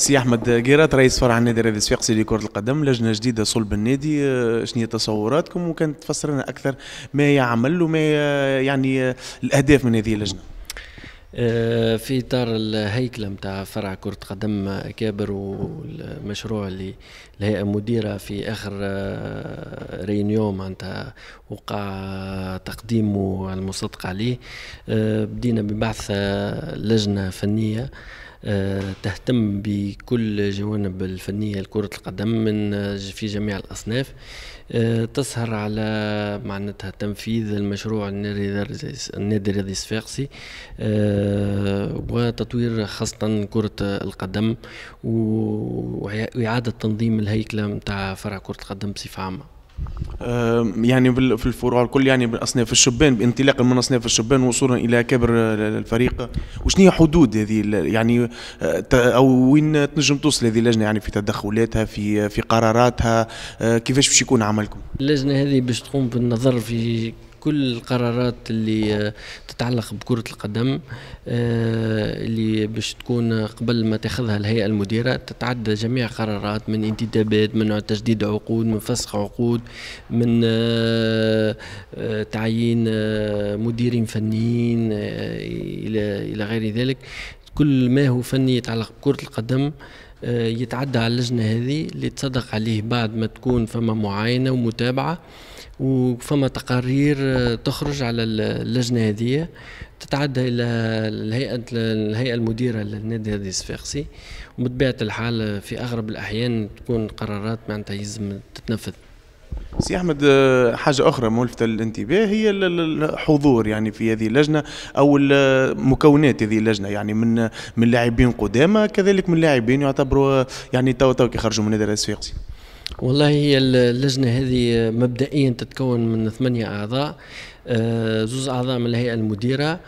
سي احمد جيرات رئيس فرع النادي الرياضي الصفاقسي لكره القدم لجنه جديده صلب النادي آه، شنو هي تصوراتكم وكان تفسر لنا اكثر ما يعمل وما يعني آه، الاهداف من هذه اللجنه آه، في اطار الهيكله نتاع فرع كره قدم اكابر والمشروع اللي الهيئه المديره في اخر رينيو معناتها وقع تقديمه المصدق عليه بدينا ببعث لجنه فنيه آه، تهتم بكل الجوانب الفنيه لكره القدم من آه، في جميع الاصناف آه، تسهر على معناتها تنفيذ المشروع النادي الرياضي الصفاقسي وتطوير خاصة كرة القدم وإعادة تنظيم الهيكلة متاع فرع كرة القدم بصفة عامة يعني في الفروع الكل يعني اصناف الشبان بانطلاقا من اصناف الشبان وصولا الى كبر الفريق وشنو هي حدود هذه يعني آه، او وين تنجم توصل هذه اللجنه يعني في تدخلاتها في في قراراتها آه، كيفاش باش يكون عملكم؟ اللجنه هذه باش تقوم بالنظر في كل القرارات اللي آه، تتعلق بكرة القدم آه، اللي باش تكون قبل ما تاخذها الهيئة المديرة تتعدى جميع قرارات من انتدابات من تجديد عقود من فسخ عقود من آه، تعيين مديرين فنيين إلى إلى غير ذلك كل ما هو فني يتعلق بكرة القدم يتعدى على اللجنة هذه اللي تصدق عليه بعد ما تكون فما معاينة ومتابعة وفما تقارير آه، تخرج على اللجنه هذه تتعدى الى الهيئه الهيئه المديره للنادي هذه الصفاقسي وبطبيعه الحال آه، في اغلب الاحيان تكون قرارات معناتها يلزم تتنفذ سي احمد آه، حاجه اخرى ملفته للانتباه هي الحضور يعني في هذه اللجنه او مكونات هذه اللجنه يعني من من لاعبين قدامى كذلك من لاعبين يعتبروا يعني تو تو كيخرجوا من نادي الصفاقسي والله هي اللجنة هذه مبدئيا تتكون من ثمانية أعضاء آه، زوز أعضاء من الهيئة المديرة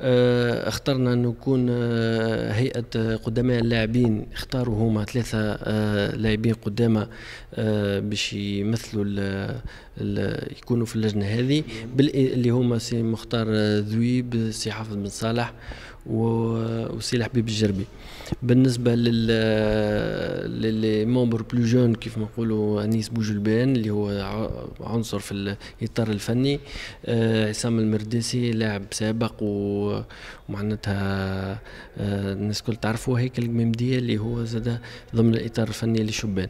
آه، اخترنا أن نكون آه، هيئة آه، قدماء اللاعبين اختاروا هما ثلاثة لاعبين قدامى باش يمثلوا يكونوا في اللجنة هذه اللي هما سي مختار ذويب سي حافظ بن صالح وسي الحبيب الجربي بالنسبه لل للي مومبر بلو جون كيف ما نقولوا انيس بوجلبان اللي هو عنصر في الاطار الفني عصام المرداسي لاعب سابق و ومعناتها آه، الناس الكل تعرفوا الميم دي اللي هو زاد ضمن الإطار الفني للشبان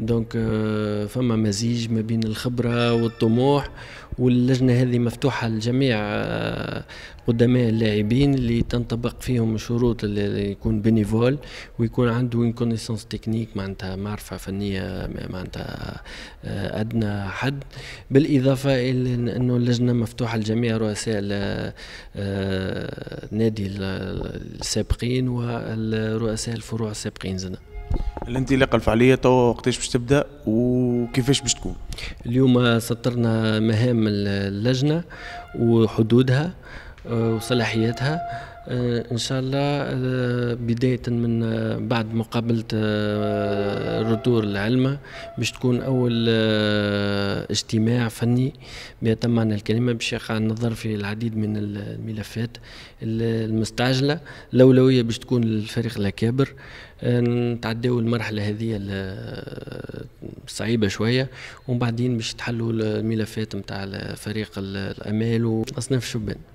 دونك آه، فما مزيج ما بين الخبرة والطموح واللجنة هذه مفتوحة لجميع آه، قدماء اللاعبين اللي تنطبق فيهم شروط اللي يكون بينيفول ويكون عنده ان كونيسونس تكنيك معناتها معرفة فنية معناتها أدنى حد بالإضافة إلى أنه اللجنة مفتوحة لجميع رؤساء نادي السابقين ورؤساء الفروع السابقين زنا الانطلاق الفعليه تو وقتاش باش تبدا وكيفاش باش تكون اليوم سطرنا مهام اللجنه وحدودها آه، وصلاحياتها آه، ان شاء الله آه، بدايه من بعد مقابله ردور العلمه باش تكون اول اجتماع فني بيتم معنى الكلمه باش يقع النظر في العديد من الملفات المستعجله الاولويه باش تكون للفريق الاكابر نتعداو المرحله هذه صعيبه شويه ومن بعدين باش تحلوا الملفات نتاع فريق الامال واصناف الشبان